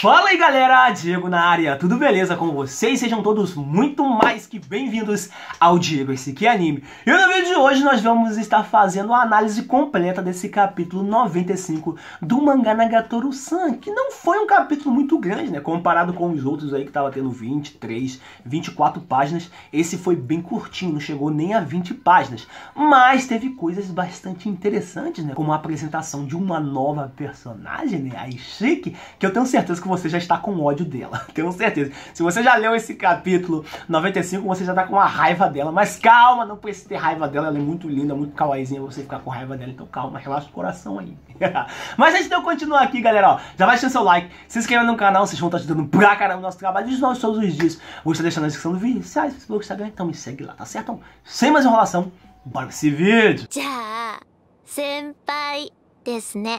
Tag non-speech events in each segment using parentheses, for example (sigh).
Fala aí galera, Diego na área, tudo beleza com vocês? Sejam todos muito mais que bem-vindos ao Diego Esse Que é Anime. E no vídeo de hoje nós vamos estar fazendo a análise completa desse capítulo 95 do mangá Nagatoru-san, que não foi um capítulo muito grande, né? Comparado com os outros aí que tava tendo 23, 24 páginas, esse foi bem curtinho, não chegou nem a 20 páginas. Mas teve coisas bastante interessantes, né? Como a apresentação de uma nova personagem, né? A Ishiki, que eu tenho certeza que você já está com ódio dela. (laughs) Tenho certeza. Se você já leu esse capítulo 95, você já está com a raiva dela. Mas calma, não precisa ter raiva dela. Ela é muito linda, muito kawaiizinha. Você ficar com raiva dela, então calma, relaxa o coração aí. (laughs) mas antes de eu continuar aqui, galera, ó, já vai deixando seu like, se inscrevendo no canal, vocês vão estar tá ajudando pra caramba o nosso trabalho e os nossos todos os dias. Vou estar deixando na descrição do vídeo, se ah, Facebook, Instagram, então me segue lá, tá certo? Então, sem mais enrolação, bora pra esse vídeo! じゃあ、先輩ですね。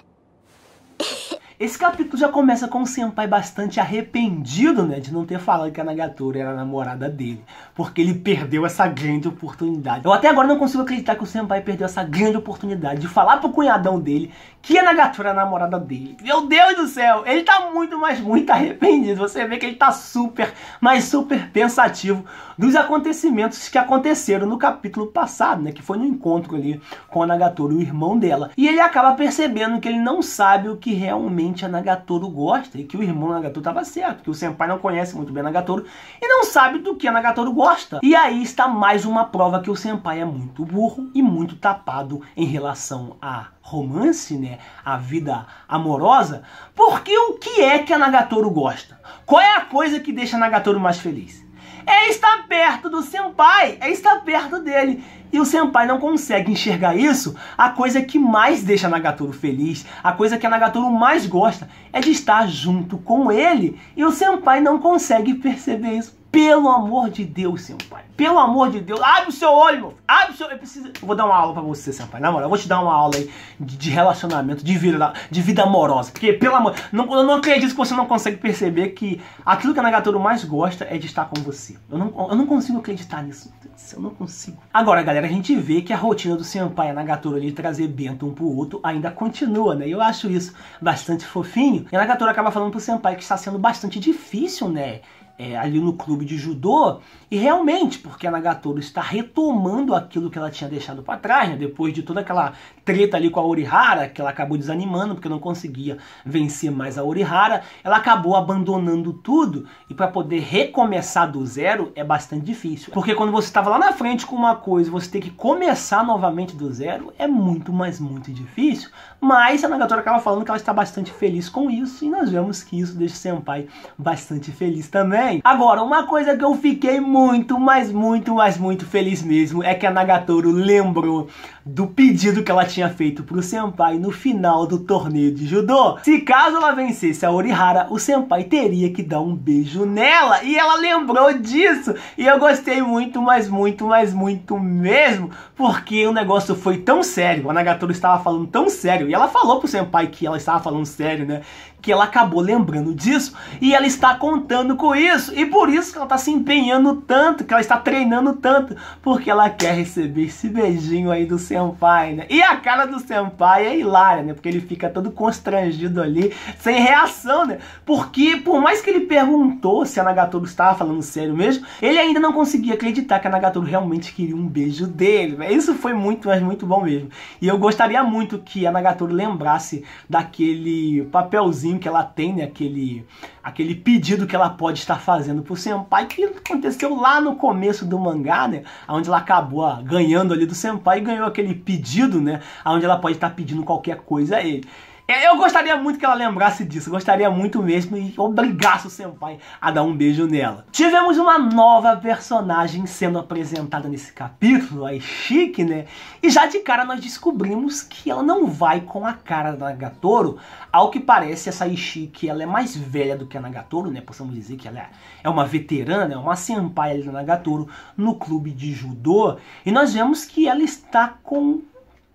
(laughs) Esse capítulo já começa com o Senpai bastante arrependido né, de não ter falado que a Nagatora era a namorada dele, porque ele perdeu essa grande oportunidade. Eu até agora não consigo acreditar que o Senpai perdeu essa grande oportunidade de falar pro cunhadão dele que a Nagatora é a namorada dele. Meu Deus do céu, ele tá muito, mas muito arrependido. Você vê que ele tá super, mas super pensativo dos acontecimentos que aconteceram no capítulo passado, né, que foi no encontro ali com a Nagatora, o irmão dela. E ele acaba percebendo que ele não sabe o que realmente realmente a Nagatoro gosta e que o irmão Nagatoro estava certo, que o senpai não conhece muito bem a Nagatoro e não sabe do que a Nagatoro gosta. E aí está mais uma prova que o senpai é muito burro e muito tapado em relação a romance, né, a vida amorosa, porque o que é que a Nagatoro gosta? Qual é a coisa que deixa a Nagatoro mais feliz? É estar perto do senpai, é estar perto dele. E o senpai não consegue enxergar isso. A coisa que mais deixa Nagatoro feliz, a coisa que a Nagatoro mais gosta, é de estar junto com ele. E o senpai não consegue perceber isso. Pelo amor de Deus, Senpai. Pelo amor de Deus. Abre o seu olho, meu. Abre o seu. Eu preciso. Eu vou dar uma aula pra você, Senpai. Na moral, eu vou te dar uma aula aí de, relacionamento, de vida, de vida amorosa. Porque, pelo amor. Não, eu não acredito que você não consegue perceber que aquilo que a Nagatoro mais gosta é de estar com você. Eu não, eu não consigo acreditar nisso. Eu não consigo. Agora, galera, a gente vê que a rotina do Senpai e a Nagatoro de trazer bento um pro outro ainda continua, né? Eu acho isso bastante fofinho. E a Nagatoro acaba falando pro Senpai que está sendo bastante difícil, né? é, ali no clube de judô, e realmente, porque a Nagatoro está retomando aquilo que ela tinha deixado para trás, né? depois de toda aquela treta ali com a Orihara, que ela acabou desanimando porque não conseguia vencer mais a Orihara, ela acabou abandonando tudo, e para poder recomeçar do zero é bastante difícil. Porque quando você estava lá na frente com uma coisa, você tem que começar novamente do zero, é muito, mais muito difícil, mas a Nagatoro acaba falando que ela está bastante feliz com isso, e nós vemos que isso deixa o Senpai bastante feliz também bem. Agora, uma coisa que eu fiquei muito, mas muito, mas muito feliz mesmo é que a Nagatoro lembrou do pedido que ela tinha feito pro Senpai no final do torneio de judô. Se caso ela vencesse a Orihara, o Senpai teria que dar um beijo nela. E ela lembrou disso. E eu gostei muito, mas muito, mas muito mesmo. Porque o negócio foi tão sério. A Nagatoro estava falando tão sério. E ela falou pro Senpai que ela estava falando sério, né? que ela acabou lembrando disso e ela está contando com isso e por isso que ela está se empenhando tanto, que ela está treinando tanto, porque ela quer receber esse beijinho aí do senpai, né? E a cara do senpai é hilária, né? Porque ele fica todo constrangido ali, sem reação, né? Porque por mais que ele perguntou se a Nagatoro estava falando sério mesmo, ele ainda não conseguia acreditar que a Nagatoro realmente queria um beijo dele. Né? Isso foi muito, mas muito bom mesmo. E eu gostaria muito que a Nagatoro lembrasse daquele papelzinho que ela tem, né? Aquele, aquele pedido que ela pode estar fazendo pro Senpai, que aconteceu lá no começo do mangá, né? Onde ela acabou ó, ganhando ali do Senpai e ganhou aquele pedido, né? Onde ela pode estar pedindo qualquer coisa a ele. É, eu gostaria muito que ela lembrasse disso, gostaria muito mesmo e obrigasse o Senpai a dar um beijo nela. Tivemos uma nova personagem sendo apresentada nesse capítulo, a Chique, né? E já de cara nós descobrimos que ela não vai com a cara da Nagatoro. Ao que parece, essa Ishiki ela é mais velha do que a Nagatoro, né? Possamos dizer que ela é, é uma veterana, é uma senpai da Nagatoro no clube de judô. E nós vemos que ela está com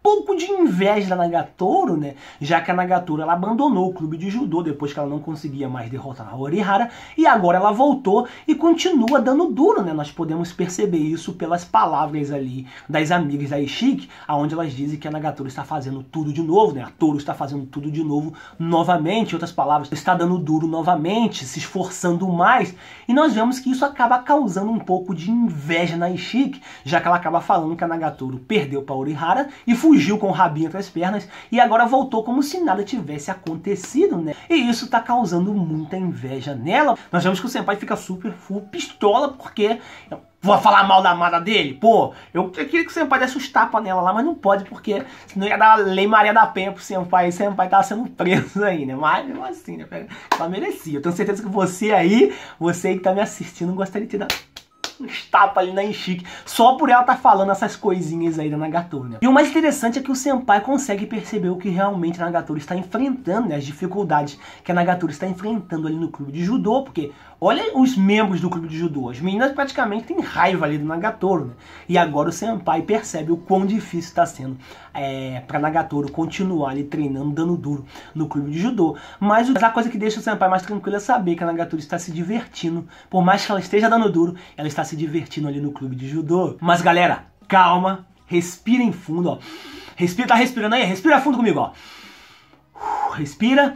pouco de inveja da Nagatoro, né? Já que a Nagatoro ela abandonou o clube de judô depois que ela não conseguia mais derrotar a Orihara e agora ela voltou e continua dando duro, né? Nós podemos perceber isso pelas palavras ali das amigas da Ishiki, aonde elas dizem que a Nagatoro está fazendo tudo de novo, né? A Toro está fazendo tudo de novo novamente, outras palavras, está dando duro novamente, se esforçando mais. E nós vemos que isso acaba causando um pouco de inveja na Ishiki, já que ela acaba falando que a Nagatoro perdeu para Orihara e fugiu fugiu com o rabinho entre as pernas e agora voltou como se nada tivesse acontecido, né? E isso tá causando muita inveja nela. Nós vemos que o Senpai fica super full pistola porque Vou falar mal da amada dele? Pô, eu, queria que o Senpai desse uns tapas nela lá, mas não pode, porque senão ia dar lei Maria da Penha pro Senpai. E o Senpai tava sendo preso aí, né? Mas mesmo assim, né? Ela merecia. Eu tenho certeza que você aí, você aí que tá me assistindo, gostaria de ter dado uns tapas ali na Enchique, só por ela tá falando essas coisinhas aí da Nagatoro, né? E o mais interessante é que o Senpai consegue perceber o que realmente a Nagatoro está enfrentando, né? As dificuldades que a Nagatoro está enfrentando ali no clube de judô, porque Olha os membros do clube de judô. As meninas praticamente têm raiva ali do Nagatoro, né? E agora o Senpai percebe o quão difícil está sendo é, para Nagatoro continuar ali treinando, dando duro no clube de judô. Mas a coisa que deixa o Senpai mais tranquilo é saber que a Nagatoro está se divertindo. Por mais que ela esteja dando duro, ela está se divertindo ali no clube de judô. Mas galera, calma, respirem fundo, ó. Respira, tá respirando aí? Respira fundo comigo, ó. Respira,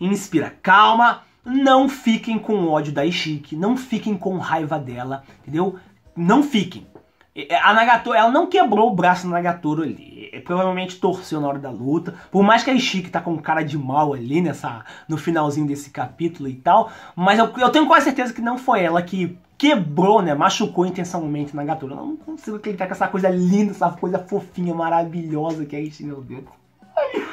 inspira, calma não fiquem com ódio da Ishiki, não fiquem com raiva dela, entendeu? Não fiquem. É, a Nagatoro, ela não quebrou o braço da Nagatoro ali. É, provavelmente torceu na hora da luta. Por mais que a Ishiki tá com cara de mal ali nessa, no finalzinho desse capítulo e tal. Mas eu, eu tenho quase certeza que não foi ela que quebrou, né? Machucou intencionalmente na Nagatoro. Eu não consigo acreditar que essa coisa linda, essa coisa fofinha, maravilhosa que é a Ishiki, meu Deus.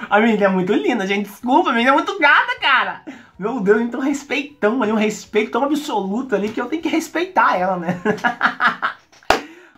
A menina é muito linda, gente. Desculpa, a menina é muito gata, cara. Meu Deus, então respeitão ali, um respeito tão absoluto ali que eu tenho que respeitar ela, né? (laughs)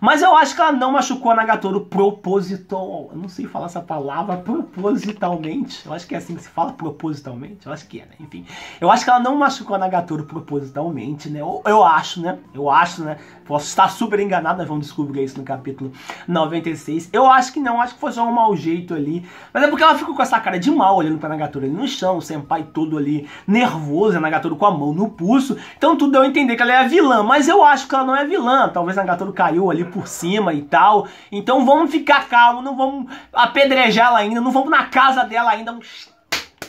Mas eu acho que ela não machucou a Nagatoro proposital. Eu não sei falar essa palavra propositalmente. Eu acho que é assim que se fala propositalmente. Eu acho que é, né? Enfim. Eu acho que ela não machucou a Nagatoro propositalmente, né? Eu, eu acho, né? Eu acho, né? Posso estar super enganada, vamos descobrir isso no capítulo 96. Eu acho que não, acho que foi só um mau jeito ali. Mas é porque ela ficou com essa cara de mal olhando pra Nagatoro ali no chão, o senpai todo ali nervoso, a Nagatoro com a mão no pulso. Então tudo deu a entender que ela é a vilã. Mas eu acho que ela não é vilã. Talvez a Nagatoro caiu ali por cima e tal. Então vamos ficar calmo, não vamos apedrejá-la ainda, não vamos na casa dela ainda,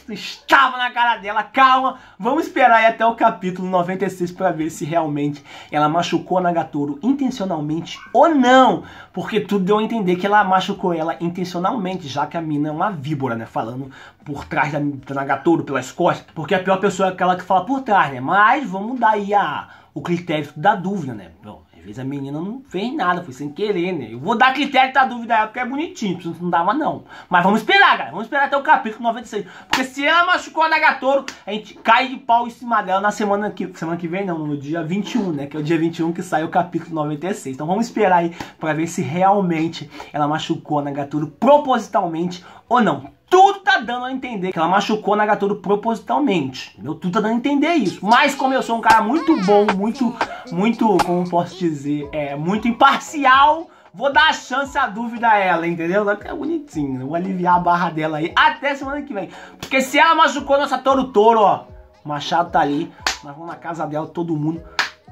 estava na cara dela, calma, vamos esperar aí até o capítulo 96 para ver se realmente ela machucou a Nagatoro intencionalmente ou não, porque tudo deu a entender que ela machucou ela intencionalmente, já que a mina é uma víbora, né, falando por trás da, da Nagatoro, pelas costas, porque a pior pessoa é aquela que fala por trás, né, mas vamos dar aí a, o critério da dúvida, né, Bom, às vezes a menina não fez nada, foi sem querer, né? Eu vou dar critério da dúvida dela, porque é bonitinho, não dava não. Mas vamos esperar, galera. Vamos esperar até o capítulo 96. Porque se ela machucou a Nagatoro, a gente cai de pau em cima dela na semana que, semana que vem, não, no dia 21, né? Que é o dia 21 que sai o capítulo 96. Então vamos esperar aí pra ver se realmente ela machucou a Nagatoro propositalmente ou não tudo tá dando a entender que ela machucou Nagatoro propositalmente. Meu, tudo tá dando a entender isso. Mas como eu sou um cara muito bom, muito, muito, como posso dizer, é, muito imparcial, vou dar a chance à dúvida a ela, entendeu? Ela é bonitinho, né? vou aliviar a barra dela aí até semana que vem. Porque se ela machucou nossa Toro Toro, ó, o Machado tá ali, nós vamos na casa dela, todo mundo,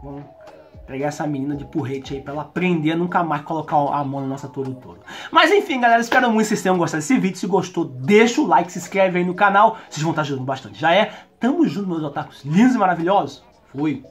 vamos pegar essa menina de porrete aí pra ela aprender a nunca mais colocar a mão na nossa touro touro. Mas enfim, galera, espero muito que vocês tenham gostado desse vídeo. Se gostou, deixa o like, se inscreve aí no canal. Vocês vão estar ajudando bastante. Já é? Tamo junto, meus otakus lindos e maravilhosos. Fui!